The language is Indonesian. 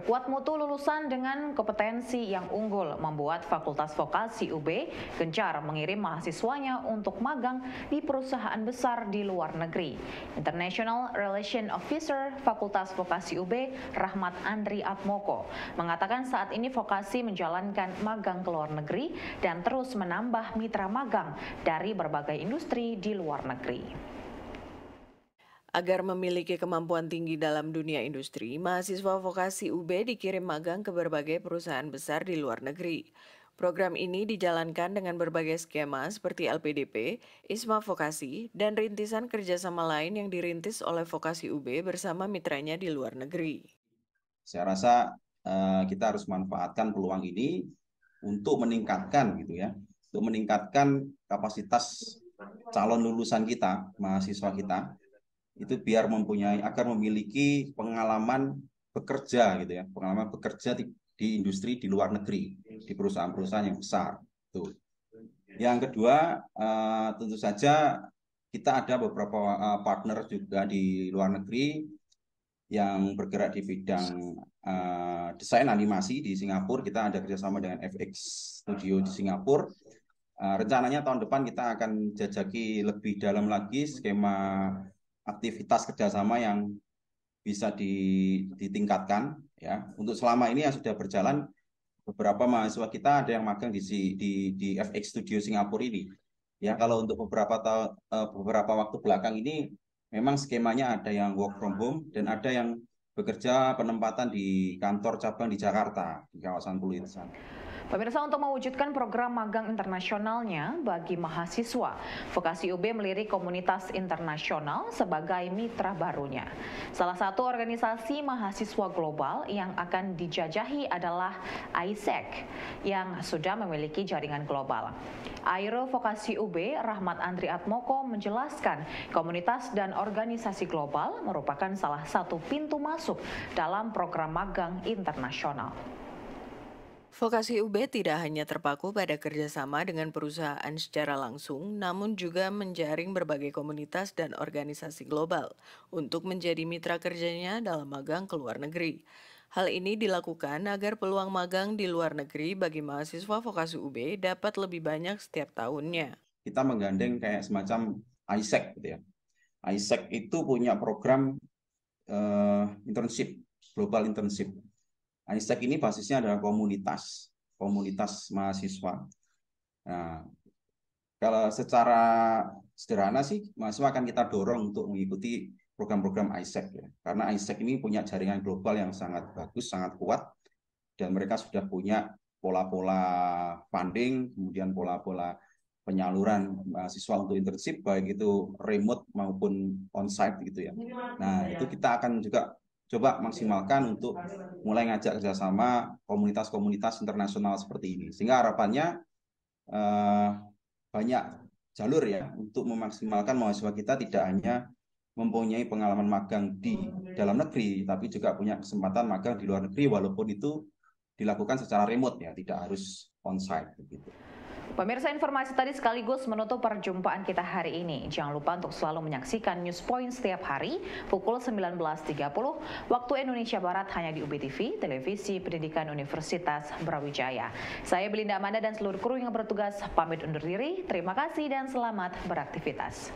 Memperkuat mutu lulusan dengan kompetensi yang unggul membuat Fakultas Vokasi UB gencar mengirim mahasiswanya untuk magang di perusahaan besar di luar negeri. International Relation Officer Fakultas Vokasi UB Rahmat Andri Atmoko mengatakan saat ini Vokasi menjalankan magang ke luar negeri dan terus menambah mitra magang dari berbagai industri di luar negeri. Agar memiliki kemampuan tinggi dalam dunia industri, mahasiswa vokasi UB dikirim magang ke berbagai perusahaan besar di luar negeri. Program ini dijalankan dengan berbagai skema seperti LPDP, ISMA Vokasi, dan rintisan kerjasama lain yang dirintis oleh Vokasi UB bersama mitranya di luar negeri. Saya rasa uh, kita harus manfaatkan peluang ini untuk meningkatkan gitu ya, untuk meningkatkan kapasitas calon lulusan kita, mahasiswa kita itu biar mempunyai agar memiliki pengalaman bekerja gitu ya pengalaman bekerja di, di industri di luar negeri di perusahaan-perusahaan yang besar tuh yang kedua eh, tentu saja kita ada beberapa eh, partner juga di luar negeri yang bergerak di bidang eh, desain animasi di Singapura kita ada kerjasama dengan FX Studio di Singapura rencananya tahun depan kita akan jajaki lebih dalam lagi skema aktivitas kerjasama yang bisa ditingkatkan ya untuk selama ini yang sudah berjalan beberapa mahasiswa kita ada yang magang di di di FX Studio Singapura ini ya kalau untuk beberapa tahun eh, beberapa waktu belakang ini memang skemanya ada yang work from home dan ada yang bekerja penempatan di kantor cabang di Jakarta di kawasan Pulau Insan. Pemirsa untuk mewujudkan program magang internasionalnya bagi mahasiswa, Vokasi UB melirik komunitas internasional sebagai mitra barunya. Salah satu organisasi mahasiswa global yang akan dijajahi adalah ISEC yang sudah memiliki jaringan global. Airo Vokasi UB Rahmat Andri Atmoko menjelaskan komunitas dan organisasi global merupakan salah satu pintu masuk dalam program magang internasional. Vokasi UB tidak hanya terpaku pada kerjasama dengan perusahaan secara langsung, namun juga menjaring berbagai komunitas dan organisasi global untuk menjadi mitra kerjanya dalam magang ke luar negeri. Hal ini dilakukan agar peluang magang di luar negeri bagi mahasiswa vokasi UB dapat lebih banyak setiap tahunnya. Kita menggandeng kayak semacam ISEC gitu ya. ISEC itu punya program uh, internship, global internship ISTEC ini basisnya adalah komunitas, komunitas mahasiswa. Nah, kalau secara sederhana sih, mahasiswa akan kita dorong untuk mengikuti program-program ISEC ya. Karena ISEC ini punya jaringan global yang sangat bagus, sangat kuat, dan mereka sudah punya pola-pola funding, kemudian pola-pola penyaluran mahasiswa untuk internship baik itu remote maupun on-site gitu ya. Nah itu kita akan juga coba maksimalkan untuk mulai ngajak kerjasama komunitas-komunitas internasional seperti ini sehingga harapannya eh, banyak jalur ya untuk memaksimalkan mahasiswa kita tidak hanya mempunyai pengalaman magang di dalam negeri tapi juga punya kesempatan magang di luar negeri walaupun itu dilakukan secara remote ya tidak harus onsite begitu. Pemirsa informasi tadi sekaligus menutup perjumpaan kita hari ini. Jangan lupa untuk selalu menyaksikan News Point setiap hari pukul 19.30 waktu Indonesia Barat hanya di UBTV, Televisi Pendidikan Universitas Brawijaya. Saya Belinda Amanda dan seluruh kru yang bertugas pamit undur diri. Terima kasih dan selamat beraktivitas.